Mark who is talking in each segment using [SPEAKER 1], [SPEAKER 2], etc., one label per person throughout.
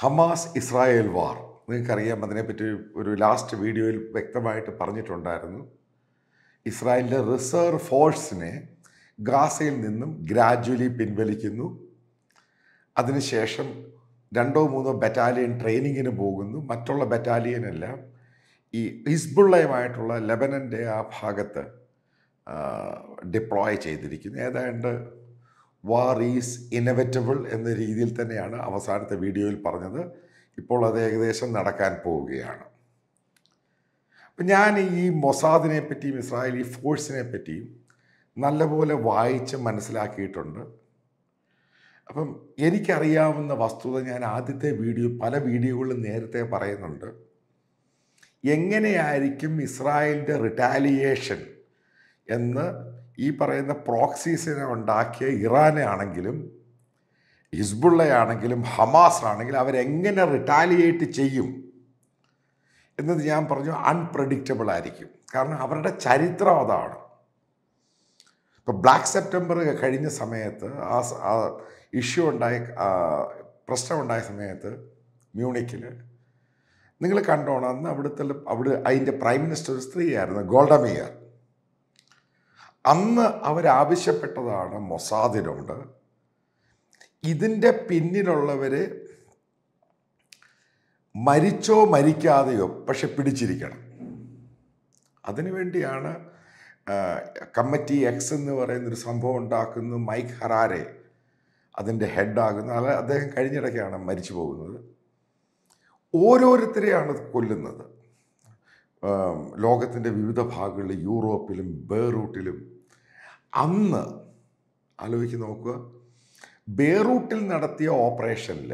[SPEAKER 1] Hamas Israel വാർ നിങ്ങൾക്കറിയാം അതിനെപ്പറ്റി ഒരു ലാസ്റ്റ് വീഡിയോയിൽ വ്യക്തമായിട്ട് പറഞ്ഞിട്ടുണ്ടായിരുന്നു ഇസ്രായേലിൻ്റെ റിസർവ് ഫോഴ്സിനെ ഗാസയിൽ നിന്നും ഗ്രാജ്വലി പിൻവലിക്കുന്നു അതിനുശേഷം രണ്ടോ മൂന്നോ ബറ്റാലിയൻ ട്രെയിനിങ്ങിന് പോകുന്നു മറ്റുള്ള ബറ്റാലിയനെല്ലാം ഈ ഹിസ്ബുള്ളയുമായിട്ടുള്ള ലെബനൻ്റെ ആ ഭാഗത്ത് ഡിപ്ലോയ് ചെയ്തിരിക്കുന്നു ഏതാണ്ട് വാർ ഈസ് ഇനവറ്റബിൾ എന്ന രീതിയിൽ തന്നെയാണ് അവസാനത്തെ വീഡിയോയിൽ പറഞ്ഞത് ഇപ്പോൾ അത് ഏകദേശം നടക്കാൻ പോവുകയാണ് അപ്പം ഞാൻ ഈ മൊസാദിനെ പറ്റിയും ഇസ്രായേലി ഫോഴ്സിനെ പറ്റിയും നല്ലപോലെ വായിച്ച് മനസ്സിലാക്കിയിട്ടുണ്ട് അപ്പം എനിക്കറിയാവുന്ന വസ്തുത ഞാൻ ആദ്യത്തെ വീഡിയോ പല വീഡിയോകളിലും നേരത്തെ പറയുന്നുണ്ട് എങ്ങനെയായിരിക്കും ഇസ്രായേലിൻ്റെ റിട്ടാലിയേഷൻ എന്ന് ഈ പറയുന്ന പ്രോക്സീസിനെ ഉണ്ടാക്കിയ ഇറാനെ ആണെങ്കിലും ഹിസ്ബുള്ളയാണെങ്കിലും ഹമാസ് ആണെങ്കിലും അവരെങ്ങനെ റിട്ടാലിയേറ്റ് ചെയ്യും എന്നത് ഞാൻ പറഞ്ഞു അൺപ്രഡിക്റ്റബിൾ ആയിരിക്കും കാരണം അവരുടെ ചരിത്രം അതാണ് ഇപ്പോൾ ബ്ലാക്ക് സെപ്റ്റംബർ കഴിഞ്ഞ സമയത്ത് ആ ഇഷ്യൂ ഉണ്ടായ പ്രശ്നമുണ്ടായ സമയത്ത് മ്യൂണിക്കിൽ നിങ്ങൾ കണ്ടോണം അന്ന് അവിടുത്തെ അവിടെ അതിൻ്റെ പ്രൈം മിനിസ്റ്റർ സ്ത്രീയായിരുന്നു ഗോൾഡമിയർ അന്ന് അവരാവശ്യപ്പെട്ടതാണ് മൊസാദിനോട് ഇതിൻ്റെ പിന്നിലുള്ളവരെ മരിച്ചോ മരിക്കാതെയോ പക്ഷെ പിടിച്ചിരിക്കണം അതിനുവേണ്ടിയാണ് കമ്മിറ്റി എക്സ് എന്ന് പറയുന്ന ഒരു സംഭവം ഉണ്ടാക്കുന്ന മൈക്ക് ഹറാരെ അതിൻ്റെ ഹെഡാകുന്നു അല്ല അദ്ദേഹം കഴിഞ്ഞിടയ്ക്കാണ് മരിച്ചു പോകുന്നത് ഓരോരുത്തരെയാണ് കൊല്ലുന്നത് ലോകത്തിൻ്റെ വിവിധ ഭാഗങ്ങളിൽ യൂറോപ്പിലും ബേറൂട്ടിലും അന്ന് ആലോചിച്ച് നോക്കുക ബേറൂട്ടിൽ നടത്തിയ ഓപ്പറേഷനിൽ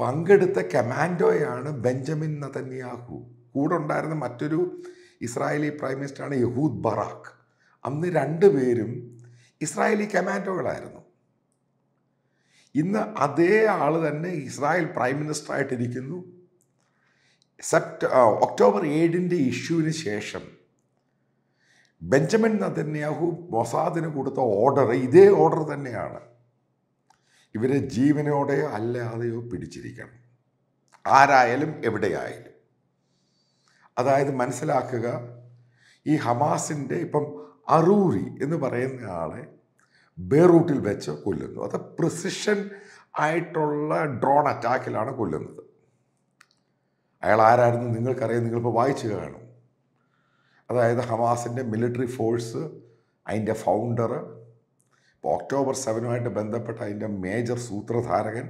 [SPEAKER 1] പങ്കെടുത്ത കമാൻഡോയാണ് ബെഞ്ചമിൻ നതന്യാഹു കൂടെ ഉണ്ടായിരുന്ന മറ്റൊരു ഇസ്രായേലി പ്രൈം മിനിസ്റ്ററാണ് യഹൂദ് ബറാഖ് അന്ന് രണ്ടുപേരും ഇസ്രായേലി കമാൻഡോകളായിരുന്നു ഇന്ന് അതേ ആൾ തന്നെ ഇസ്രായേൽ പ്രൈം മിനിസ്റ്ററായിട്ടിരിക്കുന്നു സെപ്റ്റ് ഒക്ടോബർ ഏഴിൻ്റെ ഇഷ്യൂവിന് ശേഷം ബെഞ്ചമിൻ നദന്യാഹു മൊസാദിന് കൊടുത്ത ഓർഡർ ഇതേ ഓർഡർ തന്നെയാണ് ഇവരെ ജീവനോടെയോ അല്ലാതെയോ പിടിച്ചിരിക്കണം ആരായാലും എവിടെയായാലും അതായത് മനസ്സിലാക്കുക ഈ ഹമാസിൻ്റെ ഇപ്പം അറൂരി എന്ന് പറയുന്ന ആളെ ബേറൂട്ടിൽ വെച്ച് കൊല്ലുന്നു അത് പ്രിസിഷൻ ആയിട്ടുള്ള ഡ്രോൺ അറ്റാക്കിലാണ് കൊല്ലുന്നത് അയാൾ ആരായിരുന്നു നിങ്ങൾക്കറിയാം നിങ്ങളിപ്പോൾ വായിച്ചു കാണും അതായത് ഹമാസിൻ്റെ മിലിറ്ററി ഫോഴ്സ് അതിൻ്റെ ഫൗണ്ടർ ഇപ്പോൾ ഒക്ടോബർ സെവനുമായിട്ട് ബന്ധപ്പെട്ട അതിൻ്റെ മേജർ സൂത്രധാരകൻ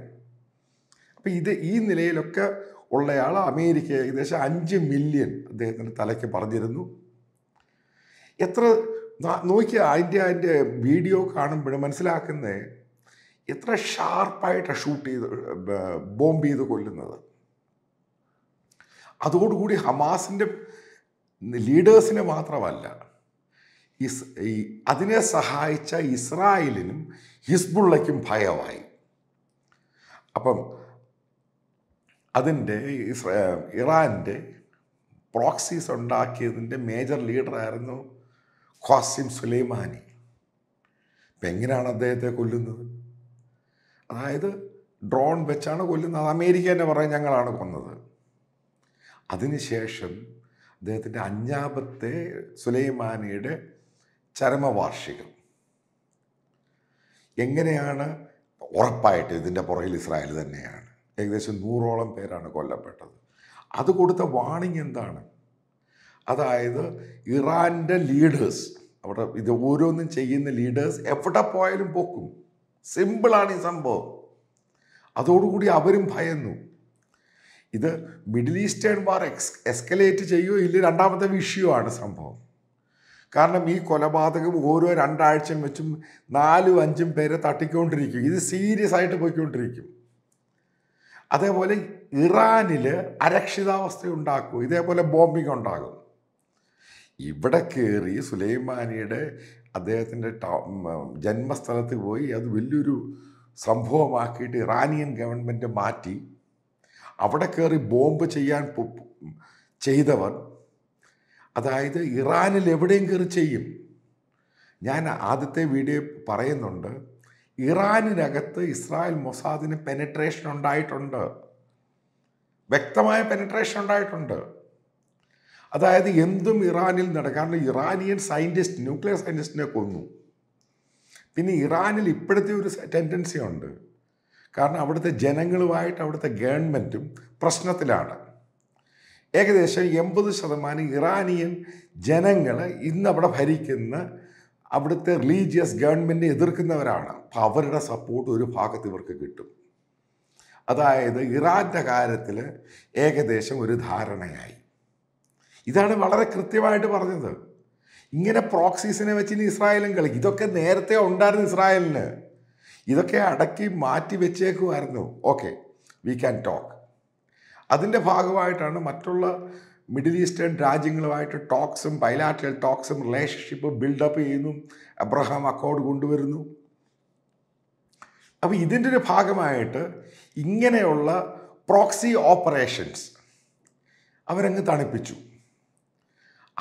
[SPEAKER 1] അപ്പോൾ ഇത് ഈ നിലയിലൊക്കെ ഉള്ളയാൾ അമേരിക്ക ഏകദേശം അഞ്ച് മില്യൺ അദ്ദേഹത്തിൻ്റെ തലയ്ക്ക് പറഞ്ഞിരുന്നു എത്ര നോക്കിയ അതിൻ്റെ അതിൻ്റെ വീഡിയോ കാണുമ്പോൾ മനസ്സിലാക്കുന്നത് എത്ര ഷാർപ്പായിട്ടാണ് ഷൂട്ട് ചെയ്ത് ബോംബ് ചെയ്ത് കൊല്ലുന്നത് അതോടുകൂടി ഹമാസിൻ്റെ ലീഡേഴ്സിനെ മാത്രമല്ല ഇസ് ഈ അതിനെ സഹായിച്ച ഇസ്രായേലിനും ഹിസ്ബുള്ളയ്ക്കും ഭയമായി അപ്പം അതിൻ്റെ ഇസ്രാ ഇറാൻ്റെ പ്രോക്സീസ് ഉണ്ടാക്കിയതിൻ്റെ മേജർ ലീഡറായിരുന്നു ഖാസിം സുലൈമാനി അപ്പം എങ്ങനെയാണ് അദ്ദേഹത്തെ കൊല്ലുന്നത് അതായത് ഡ്രോൺ വെച്ചാണ് കൊല്ലുന്നത് അമേരിക്ക തന്നെ പറയാൻ ഞങ്ങളാണ് കൊന്നത് അതിനുശേഷം അദ്ദേഹത്തിൻ്റെ അഞ്ചാമത്തെ സുലൈമാനിയുടെ ചരമവാർഷികം എങ്ങനെയാണ് ഉറപ്പായിട്ട് ഇതിൻ്റെ പുറകിൽ ഇസ്രായേൽ തന്നെയാണ് ഏകദേശം നൂറോളം പേരാണ് കൊല്ലപ്പെട്ടത് അത് കൊടുത്ത വാണിംഗ് എന്താണ് അതായത് ഇറാൻ്റെ ലീഡേഴ്സ് അവിടെ ഇത് ഓരോന്നും ചെയ്യുന്ന ലീഡേഴ്സ് എവിടെ പോയാലും പോക്കും സിമ്പിളാണ് ഈ സംഭവം അതോടുകൂടി അവരും ഭയന്നു ഇത് middle eastern war ex escalate ചെയ്യുമോ ഇല്ല രണ്ടാമത്തെ വിഷയമാണ് സംഭവം കാരണം ഈ കൊലപാതകം ഓരോ രണ്ടാഴ്ചയും വെച്ചും നാലും അഞ്ചും പേരെ തട്ടിക്കൊണ്ടിരിക്കും ഇത് സീരിയസ് ആയിട്ട് പോയിക്കൊണ്ടിരിക്കും അതേപോലെ ഇറാനിൽ അരക്ഷിതാവസ്ഥ ഉണ്ടാക്കും ഇതേപോലെ ബോംബിംഗ് ഉണ്ടാകും ഇവിടെ കയറി സുലൈമാനിയുടെ അദ്ദേഹത്തിൻ്റെ ജന്മസ്ഥലത്ത് പോയി അത് വലിയൊരു സംഭവമാക്കിയിട്ട് ഇറാനിയൻ ഗവൺമെൻറ് മാറ്റി അവിടെ കയറി ബോംബ് ചെയ്യാൻ ചെയ്തവർ അതായത് ഇറാനിൽ എവിടെയും കയറി ചെയ്യും ഞാൻ ആദ്യത്തെ വീഡിയോ പറയുന്നുണ്ട് ഇറാനിനകത്ത് ഇസ്രായേൽ മൊസാദിന് പെനട്രേഷൻ ഉണ്ടായിട്ടുണ്ട് വ്യക്തമായ പെനട്രേഷൻ ഉണ്ടായിട്ടുണ്ട് അതായത് എന്തും ഇറാനിൽ നടക്കും ഇറാനിയൻ സയൻറ്റിസ്റ്റ് ന്യൂക്ലിയർ സയൻറ്റിസ്റ്റിനെ കൊന്നു പിന്നെ ഇറാനിൽ ഇപ്പോഴത്തെ ഒരു ടെൻഡൻസി ഉണ്ട് കാരണം അവിടുത്തെ ജനങ്ങളുമായിട്ട് അവിടുത്തെ ഗവൺമെൻറ്റും പ്രശ്നത്തിലാണ് ഏകദേശം എൺപത് ശതമാനം ഇറാനിയൻ ജനങ്ങൾ ഇന്ന് അവിടെ ഭരിക്കുന്ന അവിടുത്തെ റിലീജിയസ് ഗവൺമെൻറ്റിനെ എതിർക്കുന്നവരാണ് അപ്പം അവരുടെ സപ്പോർട്ട് ഒരു ഭാഗത്ത് ഇവർക്ക് കിട്ടും അതായത് ഇറാൻ്റെ കാര്യത്തിൽ ഏകദേശം ഒരു ധാരണയായി ഇതാണ് വളരെ കൃത്യമായിട്ട് പറഞ്ഞത് ഇങ്ങനെ പ്രോക്സീസിനെ വെച്ച് ഇനി ഇസ്രായേലും കളിക്കും ഇതൊക്കെ നേരത്തെ ഉണ്ടായിരുന്നു ഇസ്രായേലിന് ഇതൊക്കെ അടക്കി മാറ്റി വെച്ചേക്കുമായിരുന്നു ഓക്കെ വി ക്യാൻ ടോക്ക് അതിൻ്റെ ഭാഗമായിട്ടാണ് മറ്റുള്ള മിഡിൽ ഈസ്റ്റേൺ രാജ്യങ്ങളുമായിട്ട് ടോക്സും ബൈലാറ്ററൽ ടോക്സും റിലേഷൻഷിപ്പ് ബിൽഡപ്പ് ചെയ്യുന്നു അബ്രഹാം അക്കോർഡ് കൊണ്ടുവരുന്നു അപ്പോൾ ഇതിൻ്റെ ഒരു ഭാഗമായിട്ട് ഇങ്ങനെയുള്ള പ്രോക്സി ഓപ്പറേഷൻസ് അവരങ്ങ് തണുപ്പിച്ചു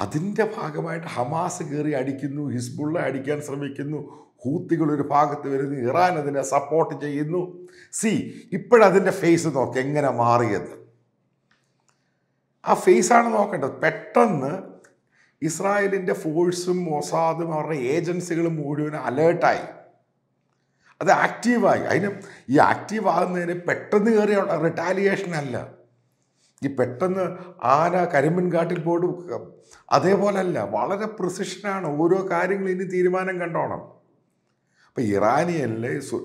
[SPEAKER 1] അതിൻ്റെ ഭാഗമായിട്ട് ഹമാസ് കയറി അടിക്കുന്നു ഹിസ്ബുള്ള അടിക്കാൻ ശ്രമിക്കുന്നു ഹൂത്തികൾ ഒരു ഭാഗത്ത് വരുന്നു ഇറാൻ അതിനെ സപ്പോർട്ട് ചെയ്യുന്നു സി ഇപ്പോഴതിൻ്റെ ഫേസ് നോക്ക് എങ്ങനെ മാറിയത് ആ ഫേസാണ് നോക്കേണ്ടത് പെട്ടെന്ന് ഇസ്രായേലിൻ്റെ ഫോഴ്സും മൊസാദും അവരുടെ ഏജൻസികളും മുഴുവൻ അലേർട്ടായി അത് ആക്റ്റീവായി അതിന് ഈ ആക്റ്റീവ് ആകുന്നതിന് പെട്ടെന്ന് കയറിയ റിട്ടാലിയേഷൻ അല്ല ഈ പെട്ടെന്ന് ആന കരിമ്പൻ കാട്ടിൽ പോയിട്ട് അതേപോലല്ല വളരെ പ്രിസിഷനാണ് ഓരോ കാര്യങ്ങളും ഇനി തീരുമാനം കണ്ടോണം അപ്പോൾ ഇറാനിയനിലെ സു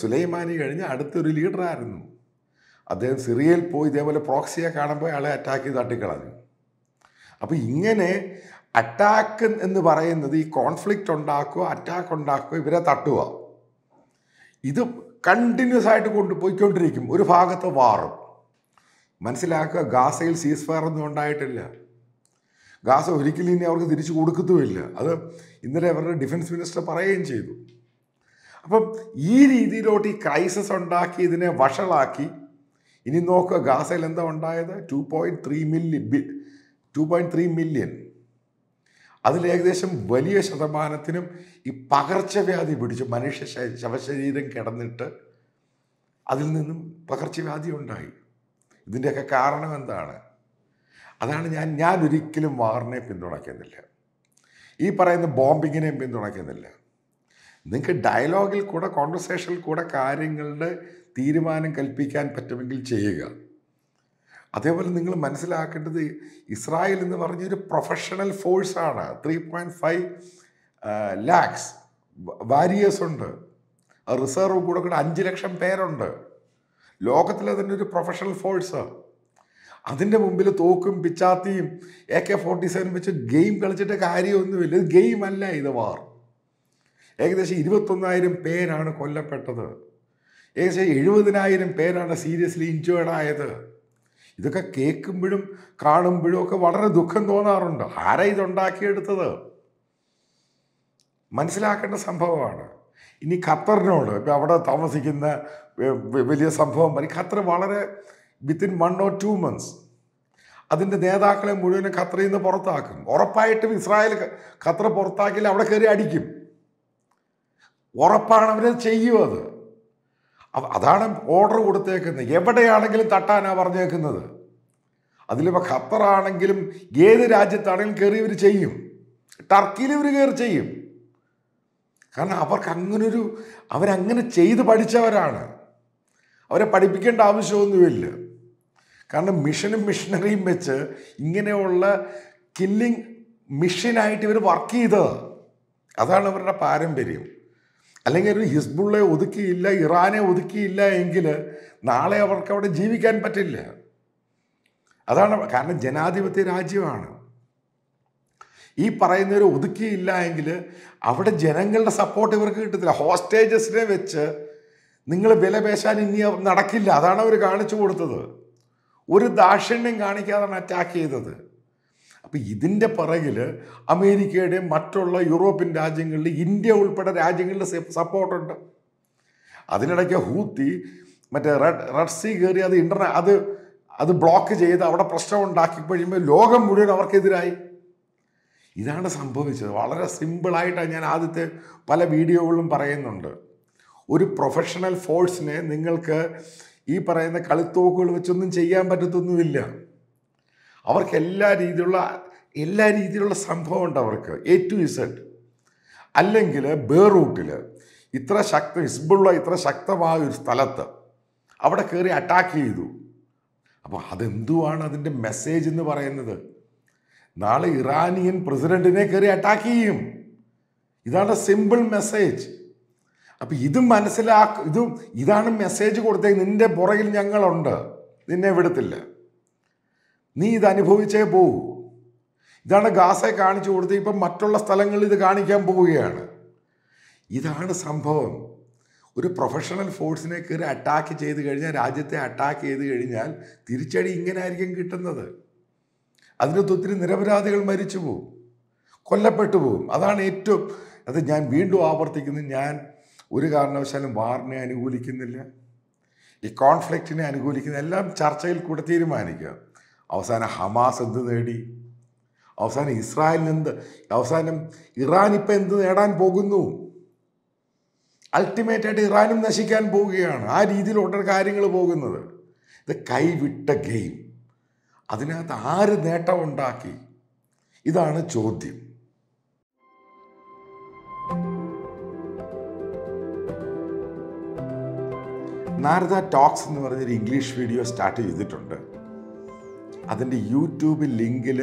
[SPEAKER 1] സുലൈമാനി കഴിഞ്ഞ് അടുത്തൊരു ലീഡറായിരുന്നു അദ്ദേഹം സിറിയയിൽ പോയി ഇതേപോലെ പ്രോക്സിയെ കാണുമ്പോൾ അയാളെ അറ്റാക്ക് ചെയ്ത് തട്ടിക്കളഞ്ഞു അപ്പോൾ ഇങ്ങനെ അറ്റാക്ക് എന്ന് പറയുന്നത് ഈ കോൺഫ്ലിക്റ്റ് ഉണ്ടാക്കുക അറ്റാക്ക് ഉണ്ടാക്കുക ഇവരെ തട്ടുക ഇത് കണ്ടിന്യൂസ് ആയിട്ട് കൊണ്ടുപോയിക്കൊണ്ടിരിക്കും ഒരു ഭാഗത്ത് വാറും മനസ്സിലാക്കുക ഗാസയിൽ സീസ് ഫയർ ഒന്നും ഉണ്ടായിട്ടില്ല ഗാസ ഒരിക്കലും ഇനി അവർക്ക് തിരിച്ചു കൊടുക്കത്തുമില്ല അത് ഇന്നലെ അവരുടെ ഡിഫൻസ് മിനിസ്റ്റർ പറയുകയും ചെയ്തു അപ്പം ഈ രീതിയിലോട്ട് ഈ ക്രൈസിസ് ഉണ്ടാക്കി ഇതിനെ വഷളാക്കി ഇനി നോക്കുക ഗാസയിൽ എന്താ ഉണ്ടായത് two point three million two point three million അതിൽ ഏകദേശം വലിയ ശതമാനത്തിനും ഈ പകർച്ചവ്യാധി പിടിച്ച് മനുഷ്യ ശവശരീരം കിടന്നിട്ട് അതിൽ നിന്നും പകർച്ചവ്യാധി ഉണ്ടായി ഇതിൻ്റെയൊക്കെ കാരണം എന്താണ് അതാണ് ഞാൻ ഞാൻ ഒരിക്കലും വാറിനെ പിന്തുണയ്ക്കുന്നില്ല ഈ പറയുന്ന ബോംബിങ്ങിനെയും പിന്തുണയ്ക്കുന്നില്ല നിങ്ങൾക്ക് ഡയലോഗിൽ കൂടെ കോൺവെർസേഷനിൽ കൂടെ കാര്യങ്ങളുടെ തീരുമാനം കൽപ്പിക്കാൻ പറ്റുമെങ്കിൽ ചെയ്യുക അതേപോലെ നിങ്ങൾ മനസ്സിലാക്കേണ്ടത് ഇസ്രായേൽ എന്ന് പറഞ്ഞൊരു പ്രൊഫഷണൽ ഫോഴ്സാണ് three point five lakhs warriors ഉണ്ട് റിസർവ് കൂടെ കൂടെ അഞ്ച് ലക്ഷം പേരുണ്ട് ലോകത്തിലെ തന്നെ ഒരു പ്രൊഫഷണൽ ഫോഴ്സ് അതിൻ്റെ മുമ്പിൽ തോക്കും പിച്ചാത്തിയും എ കെ ഫോർട്ടി സെവൻ വെച്ച് ഗെയിം കളിച്ചിട്ട് കാര്യമൊന്നുമില്ല ഇത് ഗെയിം അല്ല ഇത് വാർ ഏകദേശം ഇരുപത്തൊന്നായിരം പേരാണ് കൊല്ലപ്പെട്ടത് ഏകദേശം എഴുപതിനായിരം പേരാണ് സീരിയസ്ലി ഇഞ്ചേർഡ് ആയത് ഇതൊക്കെ കേൾക്കുമ്പോഴും കാണുമ്പോഴും ഒക്കെ വളരെ ദുഃഖം തോന്നാറുണ്ട് ആരാ ഇതുണ്ടാക്കിയെടുത്തത് മനസ്സിലാക്കേണ്ട സംഭവമാണ് ഇനി ഖത്തറിനോട് ഇപ്പം അവിടെ താമസിക്കുന്ന വലിയ സംഭവം പറയും ഖത്തർ വളരെ within one or two months അതിൻ്റെ നേതാക്കളെ മുഴുവനും ഖത്തറിൽ നിന്ന് പുറത്താക്കും ഉറപ്പായിട്ടും ഇസ്രായേൽ ഖത്തർ പുറത്താക്കിയാൽ അവിടെ കയറി അടിക്കും ഉറപ്പാണ് അവർ ചെയ്യും അത് അതാണ് ഓർഡർ കൊടുത്തേക്കുന്നത് എവിടെയാണെങ്കിലും തട്ടാനാണ് പറഞ്ഞേക്കുന്നത് അതിലിപ്പോൾ ഖത്തറാണെങ്കിലും ഏത് രാജ്യത്താണെങ്കിലും കയറി ഇവർ ചെയ്യും ടർക്കിയിൽ ഇവർ കയറി ചെയ്യും കാരണം അവർക്ക് അങ്ങനൊരു അവരങ്ങനെ ചെയ്ത് പഠിച്ചവരാണ് അവരെ പഠിപ്പിക്കേണ്ട ആവശ്യമൊന്നുമില്ല കാരണം മിഷനും മിഷനറിയും വെച്ച് ഇങ്ങനെയുള്ള കില്ലിങ് മിഷനായിട്ട് ഇവർ വർക്ക് ചെയ്തത് അതാണ് അവരുടെ പാരമ്പര്യം അല്ലെങ്കിൽ ഒരു ഹിസ്ബുള്ളെ ഒതുക്കിയില്ല ഇറാനെ ഒതുക്കിയില്ല എങ്കിൽ നാളെ അവർക്ക് അവിടെ ജീവിക്കാൻ പറ്റില്ല അതാണ് കാരണം ജനാധിപത്യ രാജ്യമാണ് ഈ പറയുന്നവരെ ഒതുക്കിയില്ല എങ്കിൽ അവിടെ ജനങ്ങളുടെ സപ്പോർട്ട് ഇവർക്ക് കിട്ടത്തില്ല ഹോസ്റ്റേജസിനെ വെച്ച് നിങ്ങൾ വില പേശാൻ ഇനി നടക്കില്ല അതാണ് അവർ കാണിച്ചു കൊടുത്തത് ഒരു ദാക്ഷിണ്യം കാണിക്കാതാണ് അറ്റാക്ക് ചെയ്തത് അപ്പോൾ ഇതിൻ്റെ പിറകിൽ അമേരിക്കയുടെയും മറ്റുള്ള യൂറോപ്യൻ രാജ്യങ്ങളിൽ ഇന്ത്യ ഉൾപ്പെടെ രാജ്യങ്ങളുടെ സപ്പോർട്ടുണ്ട് അതിനിടയ്ക്ക് ഹൂത്തി മറ്റേ റെഡ് റെഡ് കയറി അത് ഇൻ്റർ അത് അത് ബ്ലോക്ക് ചെയ്ത് അവിടെ പ്രശ്നം ഉണ്ടാക്കി കഴിയുമ്പോൾ ലോകം മുഴുവൻ അവർക്കെതിരായി ഇതാണ് സംഭവിച്ചത് വളരെ സിമ്പിളായിട്ടാണ് ഞാൻ ആദ്യത്തെ പല വീഡിയോകളിലും പറയുന്നുണ്ട് ഒരു പ്രൊഫഷണൽ ഫോഴ്സിനെ നിങ്ങൾക്ക് ഈ പറയുന്ന കളിത്തോക്കുകൾ വെച്ചൊന്നും ചെയ്യാൻ പറ്റത്തൊന്നുമില്ല അവർക്ക് എല്ലാ രീതിയിലുള്ള എല്ലാ രീതിയിലുള്ള സംഭവം ഉണ്ട് അവർക്ക് എ ടു ഇസഡ് അല്ലെങ്കിൽ ബേറൂട്ടിൽ ഇത്ര ശക്ത ഹിസ്ബുള്ള ഇത്ര ശക്തമായ ഒരു സ്ഥലത്ത് അവിടെ കയറി അറ്റാക്ക് ചെയ്തു അപ്പോൾ അതെന്തുവാണ് അതിൻ്റെ മെസ്സേജ് എന്ന് പറയുന്നത് നാളെ ഇറാനിയൻ പ്രസിഡന്റിനെ കയറി അറ്റാക്ക് ചെയ്യും ഇതാണ് സിമ്പിൾ മെസ്സേജ് അപ്പം ഇതും മനസ്സിലാക്ക ഇതും ഇതാണ് മെസ്സേജ് കൊടുത്തേ നിന്റെ പുറകിൽ ഞങ്ങളുണ്ട് നിന്നെ വിടത്തില്ല നീ ഇത് അനുഭവിച്ചേ പോകൂ ഇതാണ് ഗാസെ കാണിച്ചു കൊടുത്ത് ഇപ്പം മറ്റുള്ള സ്ഥലങ്ങളിൽ ഇത് കാണിക്കാൻ പോവുകയാണ് ഇതാണ് സംഭവം ഒരു പ്രൊഫഷണൽ ഫോഴ്സിനെ കയറി അറ്റാക്ക് ചെയ്ത് കഴിഞ്ഞാൽ രാജ്യത്തെ അറ്റാക്ക് ചെയ്ത് കഴിഞ്ഞാൽ തിരിച്ചടി ഇങ്ങനെ ആയിരിക്കും കിട്ടുന്നത് അതിനകത്ത് ഒത്തിരി നിരപരാധികൾ മരിച്ചു പോവും കൊല്ലപ്പെട്ടു പോവും അതാണ് ഏറ്റവും അത് ഞാൻ വീണ്ടും ആവർത്തിക്കുന്നത് ഞാൻ ഒരു കാരണവശാലും വാറിനെ അനുകൂലിക്കുന്നില്ല ഈ കോൺഫ്ലിക്റ്റിനെ അനുകൂലിക്കുന്ന എല്ലാം ചർച്ചയിൽ കൂടെ തീരുമാനിക്കുക അവസാനം ഹമാസ് എന്ത് നേടി അവസാനം ഇസ്രായേലിന് എന്ത് അവസാനം ഇറാൻ ഇപ്പം എന്ത് നേടാൻ പോകുന്നു അൾട്ടിമേറ്റായിട്ട് ഇറാനും നശിക്കാൻ പോവുകയാണ് ആ രീതിയിലോട്ടാണ് കാര്യങ്ങൾ പോകുന്നത് ഇത് കൈവിട്ട ഗെയിം അതിനകത്ത് ആര് നേട്ടമുണ്ടാക്കി ഇതാണ് ചോദ്യം നാരദ ടോക്സ് എന്ന് പറഞ്ഞൊരു ഇംഗ്ലീഷ് വീഡിയോ സ്റ്റാർട്ട് ചെയ്തിട്ടുണ്ട് അതിൻ്റെ യൂട്യൂബ് ലിങ്കിൽ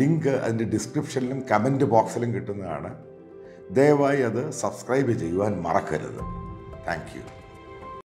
[SPEAKER 1] ലിങ്ക് അതിൻ്റെ ഡിസ്ക്രിപ്ഷനിലും കമൻറ്റ് ബോക്സിലും കിട്ടുന്നതാണ് ദയവായി അത് സബ്സ്ക്രൈബ് ചെയ്യുവാൻ മറക്കരുത് താങ്ക്